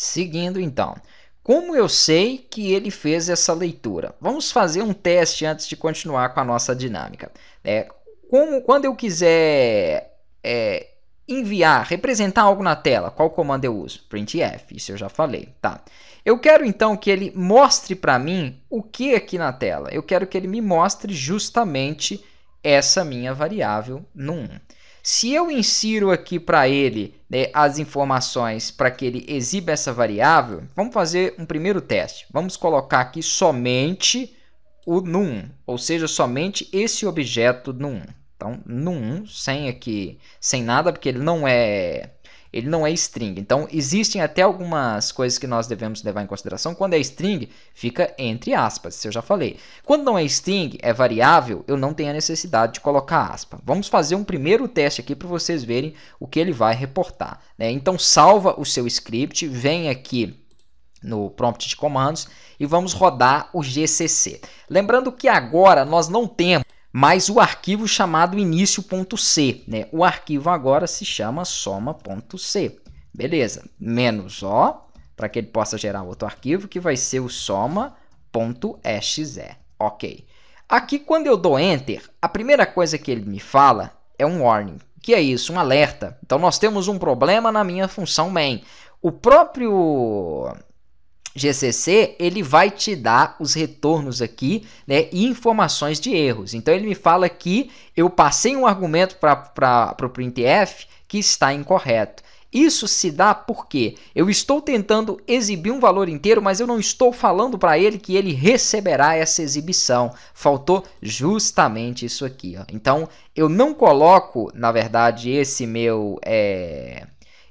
Seguindo então. Como eu sei que ele fez essa leitura? Vamos fazer um teste antes de continuar com a nossa dinâmica. É, como, quando eu quiser é, enviar, representar algo na tela, qual comando eu uso? Printf, isso eu já falei. Tá. Eu quero então que ele mostre para mim o que aqui na tela. Eu quero que ele me mostre justamente essa minha variável num. Se eu insiro aqui para ele né, as informações para que ele exiba essa variável, vamos fazer um primeiro teste. Vamos colocar aqui somente o num, ou seja, somente esse objeto num. Então, num, sem aqui, sem nada, porque ele não é ele não é string. Então, existem até algumas coisas que nós devemos levar em consideração. Quando é string, fica entre aspas, isso eu já falei. Quando não é string, é variável, eu não tenho a necessidade de colocar aspa. Vamos fazer um primeiro teste aqui para vocês verem o que ele vai reportar. Né? Então, salva o seu script, vem aqui no prompt de comandos e vamos rodar o GCC. Lembrando que agora nós não temos mais o arquivo chamado início.c. Né? O arquivo agora se chama soma.c. Beleza, menos O, para que ele possa gerar outro arquivo, que vai ser o soma.exe. Ok. Aqui, quando eu dou Enter, a primeira coisa que ele me fala é um warning. que é isso? Um alerta. Então, nós temos um problema na minha função main. O próprio GCC, ele vai te dar os retornos aqui né, e informações de erros. Então, ele me fala que eu passei um argumento para o printf que está incorreto. Isso se dá porque eu estou tentando exibir um valor inteiro, mas eu não estou falando para ele que ele receberá essa exibição. Faltou justamente isso aqui. Ó. Então, eu não coloco, na verdade, esse meu... É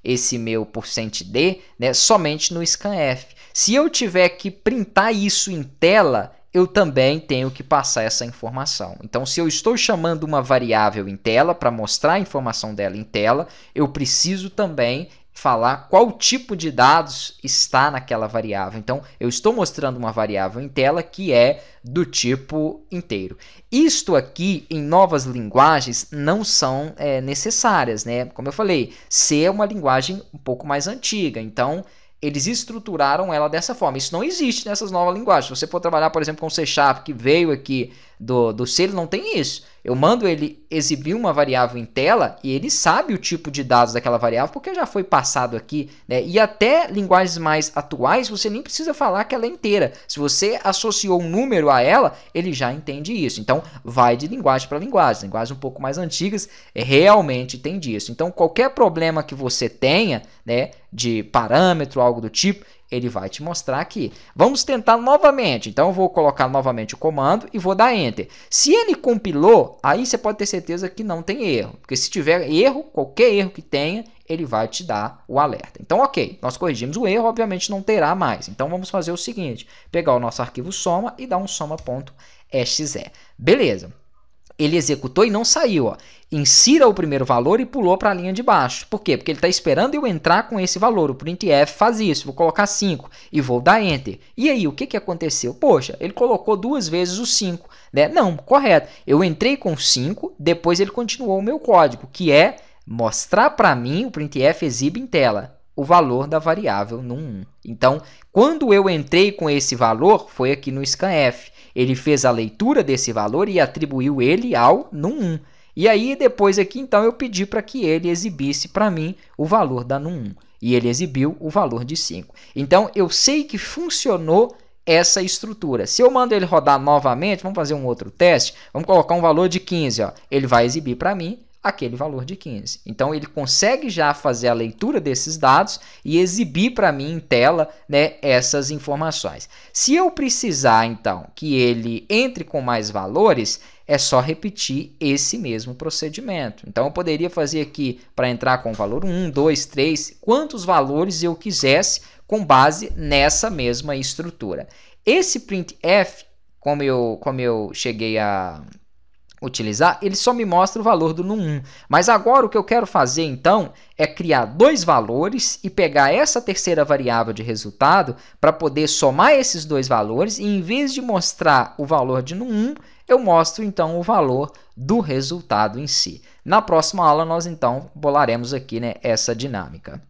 esse meu %d né, somente no scanf. Se eu tiver que printar isso em tela, eu também tenho que passar essa informação. Então, se eu estou chamando uma variável em tela para mostrar a informação dela em tela, eu preciso também falar qual tipo de dados está naquela variável. Então, eu estou mostrando uma variável em tela que é do tipo inteiro. Isto aqui, em novas linguagens, não são é, necessárias, né? Como eu falei, C é uma linguagem um pouco mais antiga, então eles estruturaram ela dessa forma. Isso não existe nessas novas linguagens. Se você for trabalhar, por exemplo, com C Sharp, que veio aqui do, do ser, não tem isso. Eu mando ele exibir uma variável em tela e ele sabe o tipo de dados daquela variável porque já foi passado aqui. Né? E até linguagens mais atuais, você nem precisa falar que ela é inteira. Se você associou um número a ela, ele já entende isso. Então, vai de linguagem para linguagem. Linguagens um pouco mais antigas é, realmente tem disso. Então, qualquer problema que você tenha né, de parâmetro, algo do tipo, ele vai te mostrar aqui. Vamos tentar novamente. Então, eu vou colocar novamente o comando e vou dar Enter. Se ele compilou, aí você pode ter certeza que não tem erro. Porque se tiver erro, qualquer erro que tenha, ele vai te dar o alerta. Então, ok, nós corrigimos o erro, obviamente não terá mais. Então, vamos fazer o seguinte, pegar o nosso arquivo soma e dar um soma.exe. Beleza. Ele executou e não saiu. Ó. Insira o primeiro valor e pulou para a linha de baixo. Por quê? Porque ele está esperando eu entrar com esse valor. O printf faz isso. Vou colocar 5 e vou dar enter. E aí, o que, que aconteceu? Poxa, ele colocou duas vezes o 5. Né? Não, correto. Eu entrei com 5, depois ele continuou o meu código, que é mostrar para mim, o printf exibe em tela o valor da variável num 1. Então, quando eu entrei com esse valor, foi aqui no scanf. Ele fez a leitura desse valor e atribuiu ele ao num 1. E aí depois aqui então eu pedi para que ele exibisse para mim o valor da num 1. E ele exibiu o valor de 5. Então eu sei que funcionou essa estrutura. Se eu mando ele rodar novamente, vamos fazer um outro teste, vamos colocar um valor de 15, ó. ele vai exibir para mim aquele valor de 15. Então ele consegue já fazer a leitura desses dados e exibir para mim em tela né, essas informações. Se eu precisar então que ele entre com mais valores, é só repetir esse mesmo procedimento. Então eu poderia fazer aqui para entrar com o valor 1, 2, 3, quantos valores eu quisesse com base nessa mesma estrutura. Esse printf, como eu, como eu cheguei a utilizar, ele só me mostra o valor do num 1. Mas agora o que eu quero fazer então é criar dois valores e pegar essa terceira variável de resultado para poder somar esses dois valores e em vez de mostrar o valor de num 1, eu mostro então o valor do resultado em si. Na próxima aula nós então bolaremos aqui né, essa dinâmica.